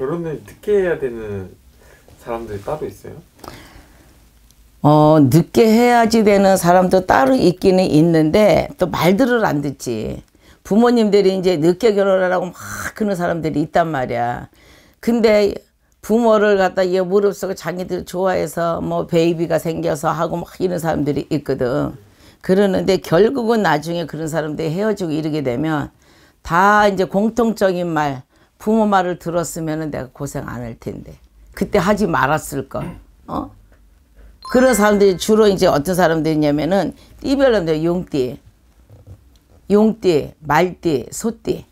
결혼을 늦게 해야 되는 사람들이 따로 있어요? 어, 늦게 해야지 되는 사람도 따로 있기는 있는데 또 말들을 안 듣지. 부모님들이 이제 늦게 결혼하라고 막 그런 사람들이 있단 말이야. 근데 부모를 갖다 얘 무릎 쓰고 자기들 좋아해서 뭐 베이비가 생겨서 하고 막 이런 사람들이 있거든. 그러는데 결국은 나중에 그런 사람들이 헤어지고 이러게 되면 다 이제 공통적인 말 부모 말을 들었으면 내가 고생 안 할 텐데 그때 하지 말았을 걸. 어? 그런 사람들이 주로 이제 어떤 사람들이 있냐면은 띠별놈들 용띠, 용띠, 말띠, 소띠.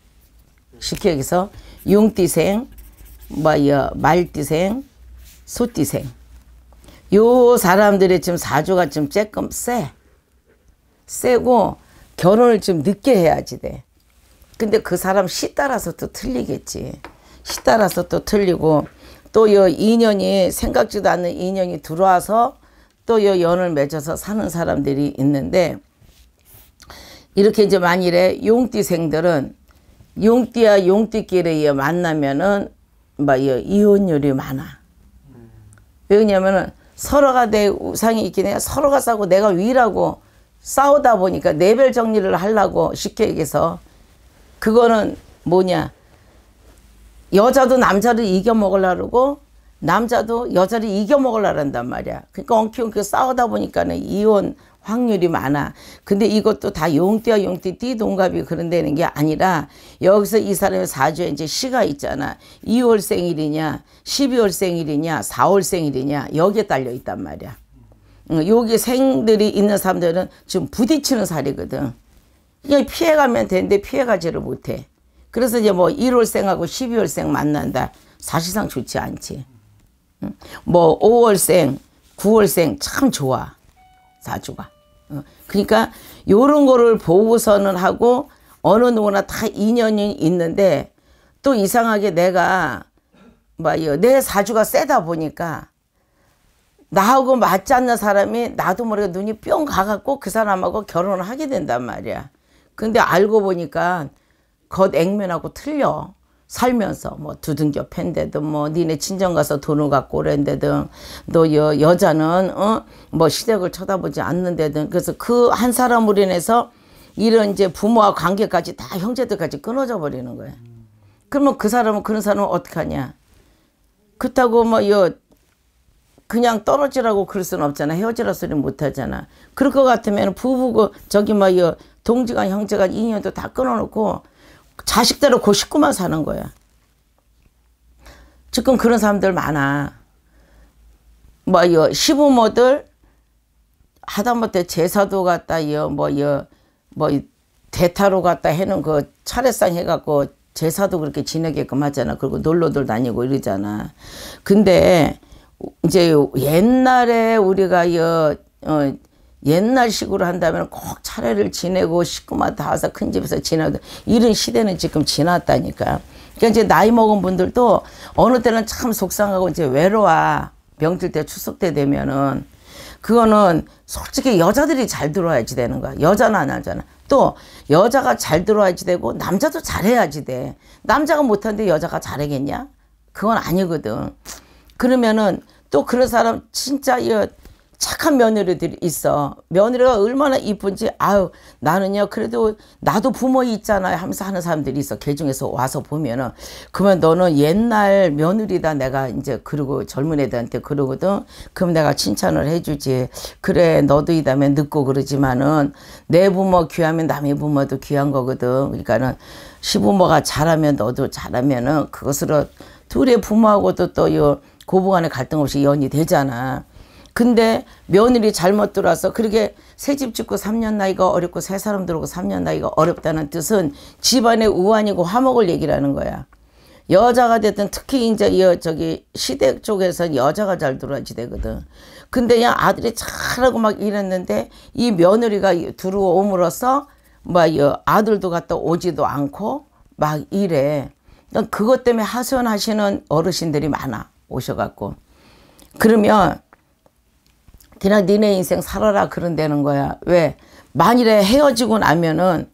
쉽게 얘기해서 용띠생, 뭐야 말띠생, 소띠생. 요 사람들이 지금 사주가 좀 쬐끔 쎄. 쎄고 결혼을 좀 늦게 해야지 돼. 근데 그 사람 시 따라서 또 틀리겠지. 시 따라서 또 틀리고 또여 인연이 생각지도 않는 인연이 들어와서 또여 연을 맺어서 사는 사람들이 있는데 이렇게 이제 만일에 용띠생들은 용띠와 용띠끼리 만나면은 막 뭐 이혼율이 많아. 왜냐면은 서로가 내 우상이 있긴 해. 서로가 싸고 내가 위라고 싸우다 보니까 내별 정리를 하려고 쉽게 얘기해서 그거는 뭐냐 여자도 남자를 이겨 먹으려고 그러고 남자도 여자를 이겨 먹으려고 한단 말이야. 그러니까 엉키엉키 싸우다 보니까는 이혼 확률이 많아. 근데 이것도 다 용띠와 용띠 띠동갑이 그런 되는 게 아니라 여기서 이 사람의 사주에 이제 시가 있잖아. 2월 생일이냐, 12월 생일이냐, 4월 생일이냐 여기에 딸려 있단 말이야. 여기 생들이 있는 사람들은 지금 부딪히는 살이거든. 그냥 그러니까 피해가면 되는데 피해가지를 못해. 그래서 이제 뭐 1월생하고 12월생 만난다. 사실상 좋지 않지. 응? 뭐 5월생, 9월생 참 좋아. 사주가. 응? 그러니까 요런 거를 보고서는 하고 어느 누구나 다 인연이 있는데 또 이상하게 내가 막내 뭐 사주가 세다 보니까 나하고 맞지 않는 사람이 나도 모르게 눈이 뿅 가갖고 그 사람하고 결혼을 하게 된단 말이야. 근데 알고 보니까 겉 액면하고 틀려. 살면서 뭐 두둥겨 팬데든 뭐 니네 친정 가서 돈을 갖고 오랜데든 또 여, 여자는 어 뭐 시댁을 쳐다보지 않는데든 그래서 그 한 사람으로 인해서 이런 이제 부모와 관계까지 다 형제들까지 끊어져 버리는 거예요. 그러면 그 사람은 그런 사람은 어떡하냐. 그렇다고 뭐 여, 그냥 떨어지라고 그럴 수는 없잖아. 헤어지라 소리 못 하잖아. 그럴 것 같으면 부부고 그, 저기 뭐 여, 동지간 형제간 인연도 다 끊어놓고 자식대로 고 식구만 사는 거야. 지금 그런 사람들 많아. 뭐, 여 시부모들, 하다못해 제사도 갔다, 여뭐 여, 뭐, 뭐 대타로 갔다 해는 그 차례상 해갖고 제사도 그렇게 지내게끔 하잖아. 그리고 놀러들 다니고 이러잖아. 근데, 이제 옛날에 우리가 여, 어, 옛날식으로 한다면 꼭 차례를 지내고 식구마다 와서 큰 집에서 지내고 이런 시대는 지금 지났다니까. 그러니까 이제 나이 먹은 분들도 어느 때는 참 속상하고 이제 외로워. 병들 때 추석 때 되면은 그거는 솔직히 여자들이 잘 들어야지 되는 거야. 여자나 남자나. 또 여자가 잘 들어야지 되고 남자도 잘해야지 돼. 남자가 못하는데 여자가 잘하겠냐? 그건 아니거든. 그러면은 또 그런 사람 진짜 이 착한 며느리들이 있어. 며느리가 얼마나 이쁜지 아유 나는요 그래도 나도 부모 있잖아요 하면서 하는 사람들이 있어. 걔 중에서 와서 보면은 그러면 너는 옛날 며느리다 내가 이제 그러고 젊은 애들한테 그러거든. 그럼 내가 칭찬을 해주지. 그래 너도 이다면 늦고 그러지만은 내 부모 귀하면 남의 부모도 귀한 거거든. 그러니까는 시부모가 잘하면 너도 잘하면은 그것으로 둘의 부모하고도 또 요 고부간의 갈등 없이 연이 되잖아. 근데 며느리 잘못 들어와서 그렇게 새 집 짓고 3년 나이가 어렵고 새 사람 들어오고 3년 나이가 어렵다는 뜻은 집안의 우환이고 화목을 얘기하는 거야. 여자가 됐든 특히 이제 여 저기 시댁 쪽에서 여자가 잘 들어와지 되거든. 근데 그냥 아들이 잘하고 막 이랬는데 이 며느리가 들어옴으로써 막 뭐 아들도 갔다 오지도 않고 막 이래. 그것 때문에 하소연하시는 어르신들이 많아 오셔갖고 그러면 그냥 니네 인생 살아라 그런다는 거야. 왜? 만일에 헤어지고 나면은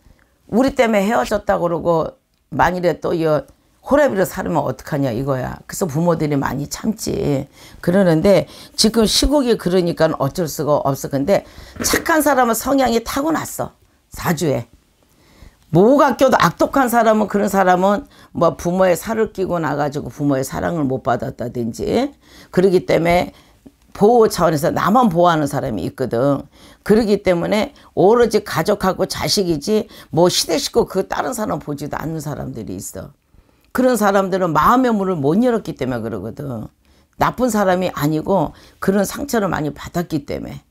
우리 때문에 헤어졌다 그러고 만일에 또이호랩이로 살면 어떡하냐 이거야. 그래서 부모들이 많이 참지. 그러는데 지금 시국이 그러니까 어쩔 수가 없어. 근데 착한 사람은 성향이 타고났어. 사주에. 뭐가 껴도 악독한 사람은 그런 사람은 뭐 부모의 살을 끼고 나가지고 부모의 사랑을 못 받았다든지 그러기 때문에 보호 차원에서 나만 보호하는 사람이 있거든. 그러기 때문에 오로지 가족하고 자식이지 뭐 시대 식구 그 다른 사람 보지도 않는 사람들이 있어. 그런 사람들은 마음의 문을 못 열었기 때문에 그러거든. 나쁜 사람이 아니고 그런 상처를 많이 받았기 때문에.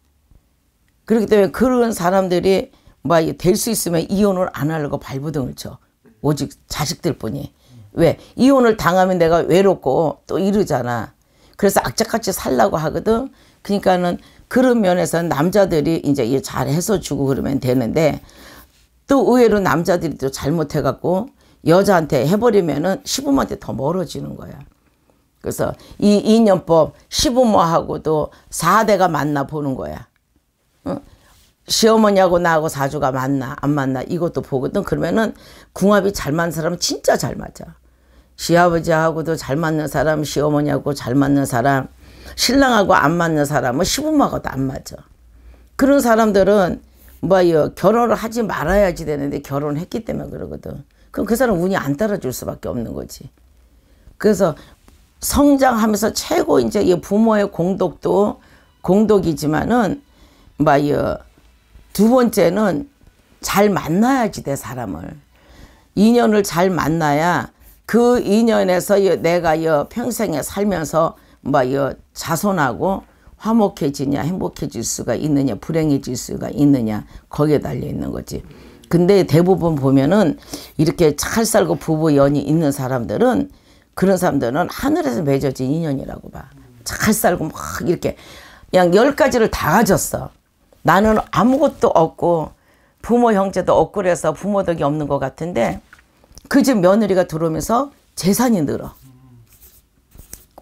그렇기 때문에 그런 사람들이 뭐될수 있으면 이혼을 안 하려고 발버둥을 쳐. 오직 자식들 뿐이. 왜? 이혼을 당하면 내가 외롭고 또 이러잖아. 그래서 악착같이 살라고 하거든. 그러니까는 그런 면에서 남자들이 이제 잘 해서 주고 그러면 되는데 또 의외로 남자들이 또 잘못해갖고 여자한테 해버리면은 시부모한테 더 멀어지는 거야. 그래서 이인연법 시부모하고도 4대가 만나 보는 거야. 응? 시어머니하고 나하고 사주가 만나 안 만나 이것도 보거든. 그러면은 궁합이 잘 맞는 사람은 진짜 잘 맞아. 시아버지하고도 잘 맞는 사람, 시어머니하고 잘 맞는 사람, 신랑하고 안 맞는 사람, 은 뭐 시부모하고도 안 맞아. 그런 사람들은 뭐요 결혼을 하지 말아야지 되는데 결혼했기 때문에 그러거든. 그럼 그 사람 운이 안 따라줄 수밖에 없는 거지. 그래서 성장하면서 최고 이제 이 부모의 공덕도 공덕이지만은 뭐요 두 번째는 잘 만나야지 돼 사람을 인연을 잘 만나야 그 인연에서 내가 평생에 살면서 뭐 자손하고 화목해지냐 행복해질 수가 있느냐 불행해질 수가 있느냐 거기에 달려 있는 거지. 근데 대부분 보면은 이렇게 잘 살고 부부 연이 있는 사람들은 그런 사람들은 하늘에서 맺어진 인연이라고 봐. 잘 살고 막 이렇게 그냥 열 가지를 다 가졌어. 나는 아무것도 없고 부모 형제도 억울해서 부모 덕이 없는 것 같은데 그집 며느리가 들어오면서 재산이 늘어.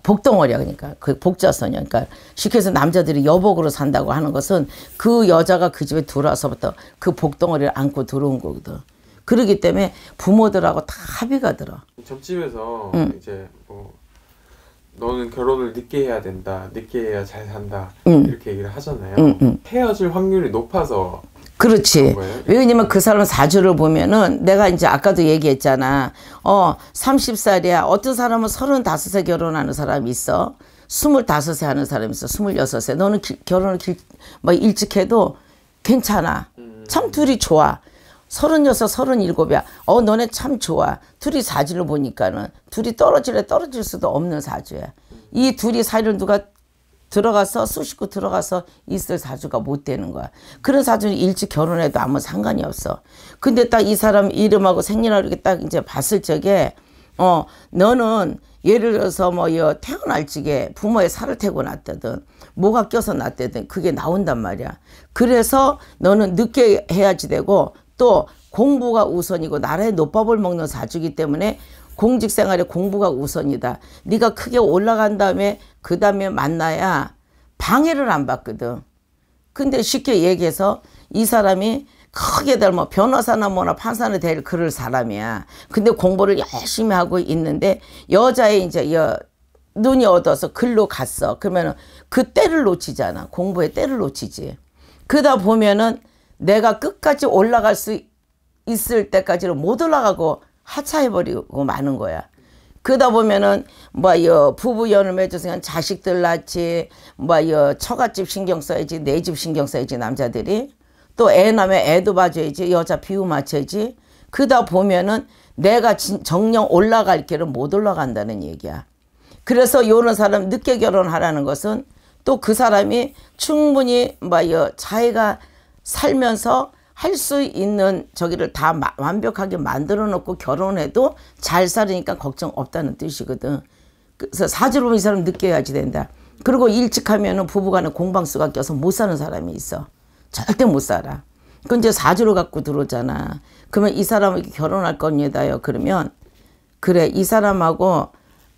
복덩어리야 그러니까 그 복자선이야 그러니까 쉽게 해서 남자들이 여복으로 산다고 하는 것은 그 여자가 그 집에 들어와서부터 그 복덩어리를 안고 들어온 거거든 그러기 때문에 부모들하고 다 합의가 들어 점집에서 응. 이제 뭐 너는 결혼을 늦게 해야 된다 늦게 해야 잘 산다 응. 이렇게 얘기를 하잖아요 응, 헤어질 확률이 높아서 그렇지. 왜냐면 그 사람 사주를 보면은 내가 이제 아까도 얘기했잖아. 어, 30살이야. 어떤 사람은 35세 결혼하는 사람이 있어. 25세 하는 사람이 있어. 26세. 너는 기, 결혼을 길, 뭐 일찍 해도 괜찮아. 음. 참 둘이 좋아. 36, 37이야. 어, 너네 참 좋아. 둘이 사주를 보니까는 둘이 떨어질래 떨어질 수도 없는 사주야. 이 둘이 사이를 누가 들어가서 수시구 들어가서 있을 사주가 못 되는 거야. 그런 사주는 일찍 결혼해도 아무 상관이 없어. 근데 딱 이 사람 이름하고 생년하고 이렇게 딱 이제 봤을 적에 어 너는 예를 들어서 뭐 여 태어날 적에 부모의 살을 태고 났다든 뭐가 껴서 났다든 그게 나온단 말이야. 그래서 너는 늦게 해야지 되고 또 공부가 우선이고 나라의 노밥을 먹는 사주기 때문에 공직생활에 공부가 우선이다. 네가 크게 올라간 다음에 그 다음에 만나야 방해를 안 받거든. 근데 쉽게 얘기해서 이 사람이 크게 닮뭐 변호사나 뭐나 판사는될 그럴 사람이야. 근데 공부를 열심히 하고 있는데 여자의 이제 여, 눈이 어두워서 글로 갔어. 그러면은 그 때를 놓치잖아. 공부의 때를 놓치지. 그러다 보면은 내가 끝까지 올라갈 수 있을 때까지는 못 올라가고 하차해버리고 마는 거야. 그러다 보면은 뭐여 부부 연을 맺어서 자식들 낳지 뭐여 처갓집 신경 써야지 내 집 신경 써야지 남자들이 또 애 낳으면 애도 봐줘야지 여자 비우 맞춰야지 그러다 보면은 내가 진, 정령 올라갈 길은 못 올라간다는 얘기야. 그래서 요런 사람 늦게 결혼하라는 것은 또 그 사람이 충분히 뭐여 자기가 살면서 할수 있는 저기를 다 마, 완벽하게 만들어 놓고 결혼해도 잘 살으니까 걱정 없다는 뜻이거든. 그래서 사주로 이 사람 늦게 해야지 된다. 그리고 일찍 하면은 부부간에 공방수가 껴서 못 사는 사람이 있어. 절대 못 살아. 그 이제 사주로 갖고 들어오잖아. 그러면 이 사람에게 결혼할 겁니다요. 그러면 그래 이 사람하고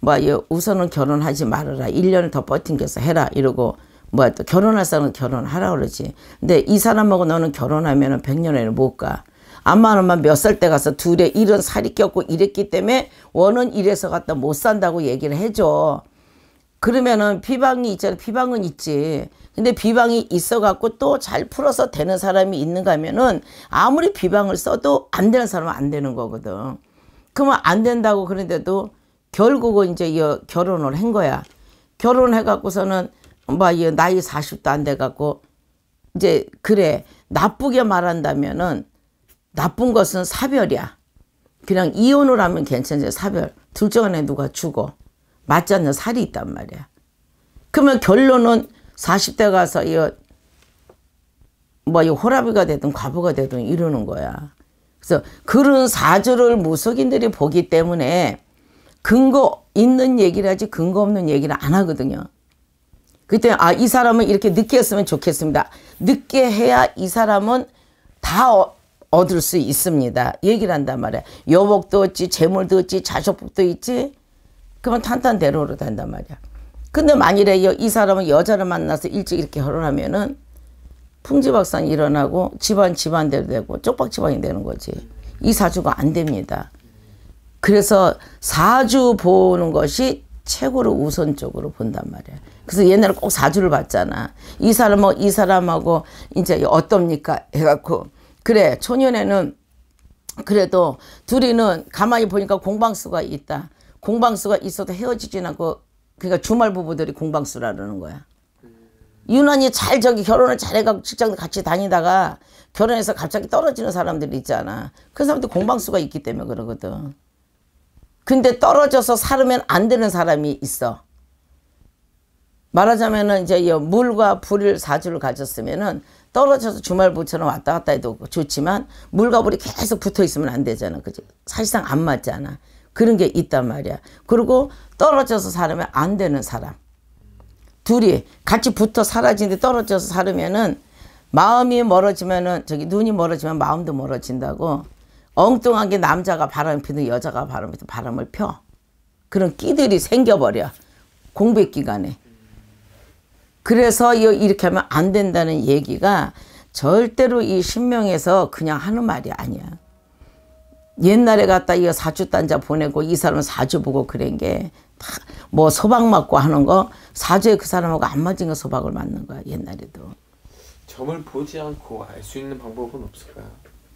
뭐 예, 우선은 결혼하지 말아라. 1년을 더버틴겨서 해라 이러고 뭐야 또 결혼할 사람은 결혼하라 그러지. 근데 이 사람하고 너는 결혼하면은 100년에는 못 가. 암만엄만 몇 살 때 가서 둘에 이런 살이 꼈고 이랬기 때문에 원은 이래서 갖다 못 산다고 얘기를 해줘. 그러면은 비방이 있잖아. 비방은 있지. 근데 비방이 있어갖고 또 잘 풀어서 되는 사람이 있는가 하면은 아무리 비방을 써도 안 되는 사람은 안 되는 거거든. 그러면 안 된다고 그런데도 결국은 이제 결혼을 한 거야. 결혼해갖고서는 뭐 나이 40도 안 돼갖고 이제 그래 나쁘게 말한다면은 나쁜 것은 사별이야. 그냥 이혼을 하면 괜찮지 사별. 둘째 간에 누가 죽어. 맞지 않는 살이 있단 말이야. 그러면 결론은 40대 가서 뭐 이 뭐이 호라비가 되든 과부가 되든 이러는 거야. 그래서 그런 사주를 무속인들이 보기 때문에 근거 있는 얘기를 하지 근거 없는 얘기를 안 하거든요. 그때 아 이 사람은 이렇게 늦게 했으면 좋겠습니다. 늦게 해야 이 사람은 다 어, 얻을 수 있습니다. 얘기를 한단 말이야. 여복도 있지 재물도 있지 자식복도 있지 그건 탄탄대로로 된단 말이야. 근데 만일에 이 사람은 여자를 만나서 일찍 이렇게 결혼하면은 풍지박산 일어나고 집안 집안대로 되고 쪽박집안이 되는 거지. 이 사주가 안 됩니다. 그래서 사주 보는 것이 최고로 우선적으로 본단 말이야. 그래서 옛날에 꼭 사주를 봤잖아. 이 사람하고 이 사람하고 이제 어떻니까 해갖고 그래 초년에는 그래도 둘이는 가만히 보니까 공방수가 있다. 공방수가 있어도 헤어지진 않고 그러니까 주말 부부들이 공방수라는 거야. 유난히 잘 저기 결혼을 잘해갖고 직장도 같이 다니다가 결혼해서 갑자기 떨어지는 사람들이 있잖아. 그 사람들 공방수가 있기 때문에 그러거든. 근데 떨어져서 살으면 안 되는 사람이 있어. 말하자면은 이제 물과 불을 사주를 가졌으면은 떨어져서 주말부처럼 왔다 갔다 해도 좋지만 물과 불이 계속 붙어 있으면 안 되잖아. 그지? 사실상 안 맞잖아. 그런 게 있단 말이야. 그리고 떨어져서 살으면 안 되는 사람. 둘이 같이 붙어 사라지는데 떨어져서 살으면은 마음이 멀어지면은 저기 눈이 멀어지면 마음도 멀어진다고 엉뚱한 게 남자가 바람 피는 여자가 바람 피는 바람을 펴. 그런 끼들이 생겨버려. 공백 기간에. 그래서 이렇게 하면 안 된다는 얘기가 절대로 이 신명에서 그냥 하는 말이 아니야. 옛날에 갔다 이거 사주 단자 보내고 이 사람 사주 보고 그런 게뭐 소박 맞고 하는 거 사주에 그 사람하고 안 맞은 거 소박을 맞는 거야 옛날에도. 점을 보지 않고 알 수 있는 방법은 없을까요?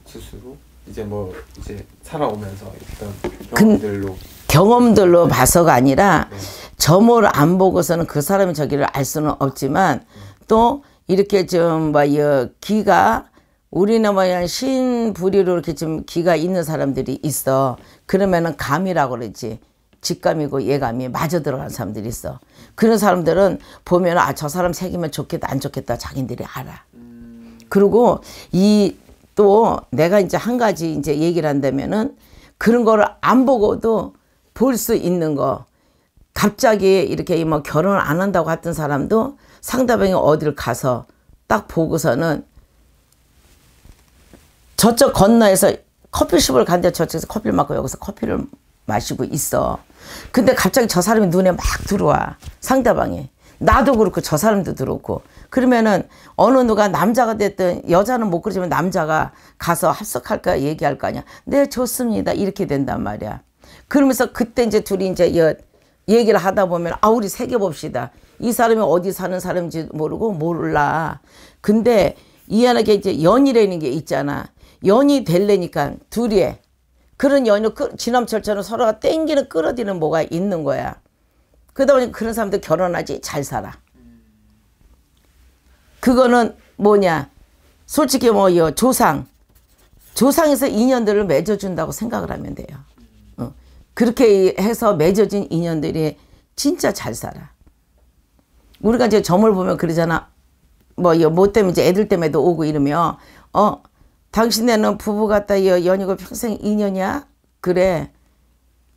스스로? 이제 뭐 이제 살아오면서 어떤 경험들로 경험들로 네. 봐서가 아니라 네. 점호를 안 보고서는 그 사람이 저기를 알 수는 없지만 네. 또 이렇게 좀 뭐야 귀가 우리나 뭐야 신부리로 이렇게 좀 귀가 있는 사람들이 있어 그러면은 감이라고 그러지 직감이고 예감이 맞아 들어가는 사람들이 있어 그런 사람들은 보면 아 저 사람 새기면 좋겠다 안 좋겠다 자기들이 알아 음. 그리고 이또 내가 이제 한 가지 이제 얘기를 한다면은 그런 거를 안 보고도 볼 수 있는 거. 갑자기 이렇게 뭐 결혼을 안 한다고 했던 사람도 상대방이 어디를 가서 딱 보고서는 저쪽 건너에서 커피숍을 간데 저쪽에서 커피를 마고 여기서 커피를 마시고 있어. 근데 갑자기 저 사람이 눈에 막 들어와. 상대방이. 나도 그렇고 저 사람도 그렇고 그러면은 어느 누가 남자가 됐든 여자는 못 그러지만 남자가 가서 합석할까 얘기할 거 아니야 네 좋습니다 이렇게 된단 말이야 그러면서 그때 이제 둘이 이제 여, 얘기를 하다 보면 아 우리 새겨봅시다 이 사람이 어디 사는 사람인지 모르고 몰라 근데 이안하게 이제 연이라는 게 있잖아 연이 될래니까 둘이 그런 연을 그, 지남철처럼 서로가 땡기는 끌어들는 뭐가 있는 거야 그러다 보니 그런 사람들 결혼하지 잘 살아. 그거는 뭐냐. 솔직히 뭐요 조상. 조상에서 인연들을 맺어준다고 생각을 하면 돼요. 어. 그렇게 해서 맺어진 인연들이 진짜 잘 살아. 우리가 이제 점을 보면 그러잖아. 뭐뭐 뭐 때문에 이제 애들 때문에도 오고 이러면 어 당신네는 부부 같다 이 연이고 평생 인연이야 그래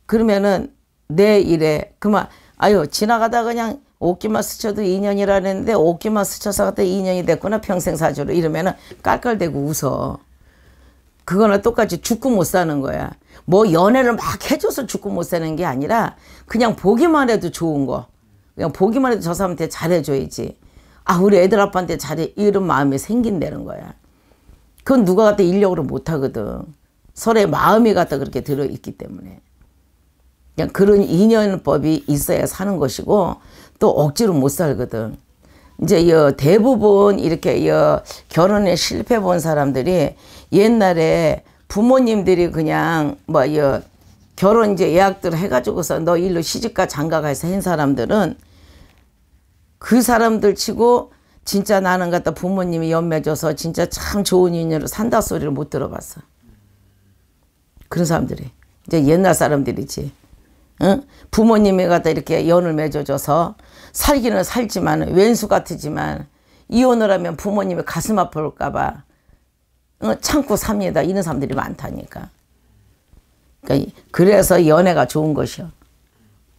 그러면은 내 일에 그만 아유 지나가다 그냥 옷깃만 스쳐도 2년이라했는데 옷깃만 스쳐서 갔다 2년이 됐구나 평생 사주로 이러면은 깔깔대고 웃어. 그거나 똑같이 죽고 못 사는 거야. 뭐 연애를 막 해줘서 죽고 못 사는 게 아니라 그냥 보기만 해도 좋은 거. 그냥 보기만 해도 저 사람한테 잘해줘야지. 아 우리 애들 아빠한테 잘해 이런 마음이 생긴다는 거야. 그건 누가 갖다 인력으로 못하거든. 서로의 마음이 갖다 그렇게 들어있기 때문에. 그냥 그런 인연법이 있어야 사는 것이고 또 억지로 못 살거든. 이제 여 대부분 이렇게 여 결혼에 실패 본 사람들이 옛날에 부모님들이 그냥 뭐여 결혼 이제 예약들 해가지고서 너 일로 시집가 장가가서 한 사람들은 그 사람들 치고 진짜 나는 갖다 부모님이 연매줘서 진짜 참 좋은 인연으로 산다 소리를 못 들어봤어. 그런 사람들이. 이제 옛날 사람들이지. 응? 부모님이 가다 이렇게 연을 맺어줘서 살기는 살지만 왼수 같지만 으 이혼을 하면 부모님이 가슴 아플까봐 응? 참고 삽니다. 이런 사람들이 많다니까. 그러니까 그래서 연애가 좋은 것이요.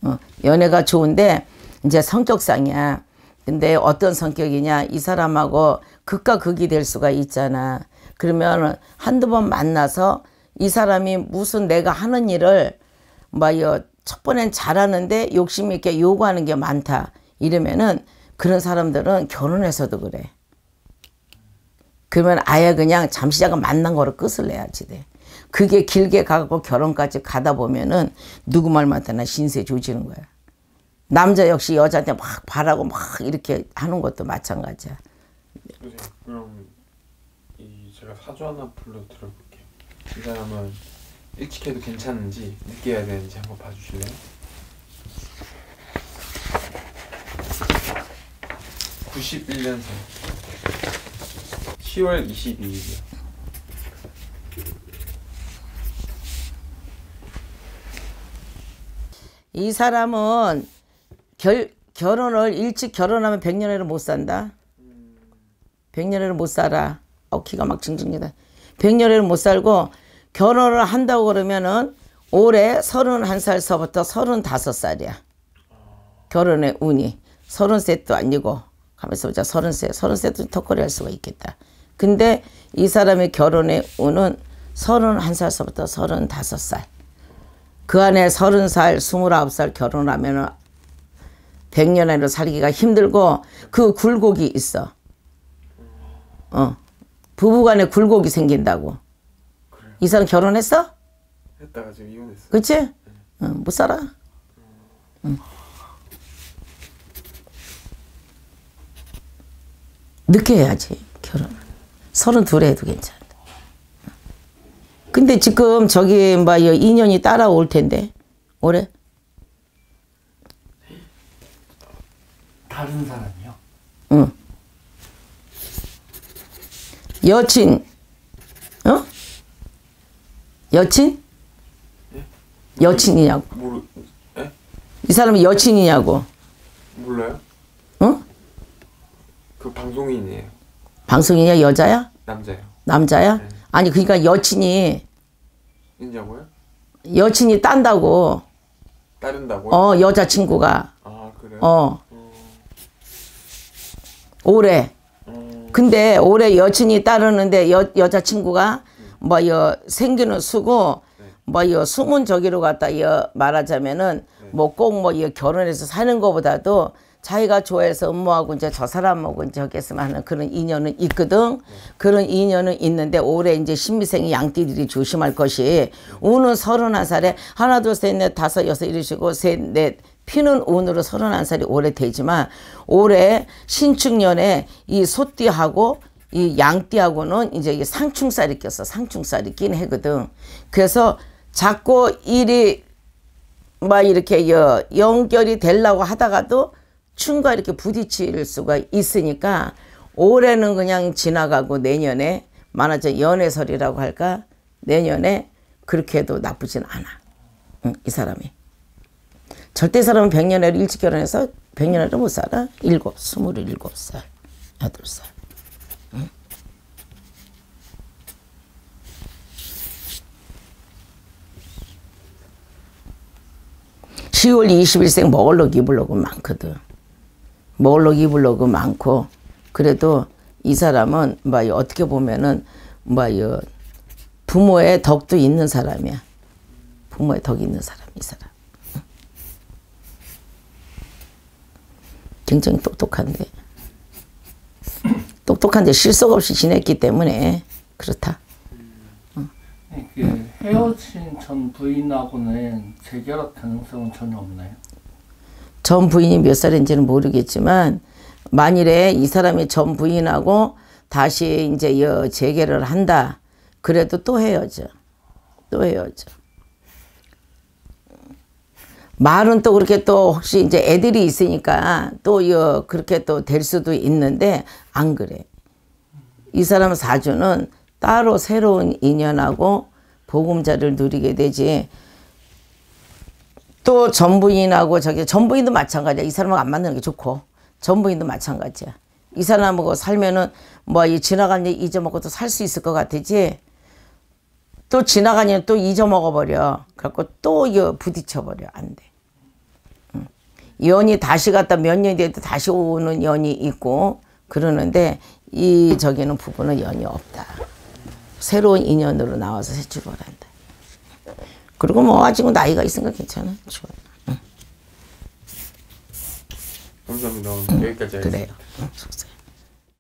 어, 연애가 좋은데 이제 성격상이야. 근데 어떤 성격이냐 이 사람하고 극과 극이 될 수가 있잖아. 그러면 한두 번 만나서 이 사람이 무슨 내가 하는 일을 뭐요 첫 번엔 잘하는데 욕심이 있게 요구하는 게 많다. 이러면은 그런 사람들은 결혼해서도 그래. 그러면 아예 그냥 잠시 잠깐 만난 거로 끝을 내야지 돼. 그게 길게 가고 결혼까지 가다 보면은 누구 말만 듣나 신세 조지는 거야. 남자 역시 여자한테 막 바라고 막 이렇게 하는 것도 마찬가지야. 그럼 이 제가 사주 하나 불러 드려볼게요. 이 사람은 일찍 해도 괜찮은지 늦게 해야 되는지 한번 봐주실래요? 구십 년생 10월 이십일이요이 사람은 결, 결혼을 일찍 결혼하면 백년에를 못 산다. 백년에를 못 살아. 어, 기가 막 징징이다. 백년에를 못 살고 결혼을 한다고 그러면은 올해 31살서부터 35살이야. 결혼의 운이. 30세도 아니고 가면서 보자 30세. 30세도 턱걸이 할 수가 있겠다. 근데 이 사람의 결혼의 운은 31살서부터 35살. 그 안에 30살, 29살 결혼하면은 100년 안으로 살기가 힘들고 그 굴곡이 있어. 어. 부부간에 굴곡이 생긴다고. 이 사람 결혼했어? 했다가 지금 이혼했어. 그치? 네. 응, 못 살아. 응. 늦게 해야지, 결혼. 서른 둘에 해도 괜찮아. 근데 지금 저기, 막, 뭐, 인연이 따라올 텐데, 올해? 다른 사람이요? 응. 여친, 여친? 예? 여친이냐고. 모르... 예? 이 사람이 여친이냐고. 몰라요. 응? 어? 그 방송인이에요. 방송인이야 여자야? 남자요. 남자야? 네. 아니 그니까 여친이 있냐고요? 여친이 딴다고. 따른다고? 어 여자친구가. 아 그래요? 어. 음... 올해. 음... 근데 올해 여친이 따르는데 여, 여자친구가 뭐여 생기는 수고 네. 뭐여 숨은 저기로 갔다 여 말하자면은 네. 뭐꼭 뭐여 결혼해서 사는 거보다도 자기가 좋아해서 음모하고 이제 저 사람하고 이제 하겠으면 하는 그런 인연은 있거든. 네. 그런 인연은 있는데 올해 이제 신미생이 양띠들이 조심할 것이 우는 서른한 살에 하나 둘셋넷 다섯 여섯 이러시고 셋넷 피는 운으로 서른한 살이 오래 되지만 올해 신축년에 이 소띠하고 이 양띠하고는 이제 이 상충살이 껴서 상충살이 끼낀 해거든. 그래서 자꾸 일이 막 이렇게 여, 연결이 되려고 하다가도 충과 이렇게 부딪힐 수가 있으니까 올해는 그냥 지나가고 내년에 만화적 연애설이라고 할까 내년에 그렇게 해도 나쁘진 않아 응, 이 사람이 절대 사람은 백년에 일찍 결혼해서 백년에를못 살아 일곱 스물일곱 살여살 10월 21생 먹을록 입을록은 많거든. 먹을록 입을록은 많고 그래도 이 사람은 뭐 어떻게 보면은 뭐 부모의 덕도 있는 사람이야. 부모의 덕이 있는 사람 이 사람. 굉장히 똑똑한데 똑똑한데 실속 없이 지냈기 때문에 그렇다. 이게 그 렇 헤어진 전 부인하고는 재결합 가능성은 전혀 없나요? 전 부인이 몇 살인지는 모르겠지만 만일에 이 사람이 전 부인하고 다시 이제 여 재결을 한다 그래도 또 헤어져 또 헤어져 말은 또 그렇게 또 혹시 이제 애들이 있으니까 또 여 그렇게 또 될 수도 있는데 안 그래 이 사람 사주는 따로 새로운 인연하고 보금자를 누리게 되지 또 전부인하고 저기 전부인도 마찬가지야. 이 사람하고 안맞는게 좋고 전부인도 마찬가지야. 이 사람하고 살면은 뭐 이 지나간 일 잊어먹고도 살 수 있을 것 같지. 또 지나간 일 또 잊어먹어 버려. 그래갖고 또 부딪혀 버려. 안 돼. 연이 다시 갔다 몇 년 뒤에도 다시 오는 연이 있고 그러는데 이 저기는 부부는 연이 없다. 새로운 인연으로 나와서 새 출발한다. 그리고 뭐 아직 나이가 있으니까 괜찮아. 좋아. 응. 감사합니다. 여기까지 하겠습니다. 그래요. 응,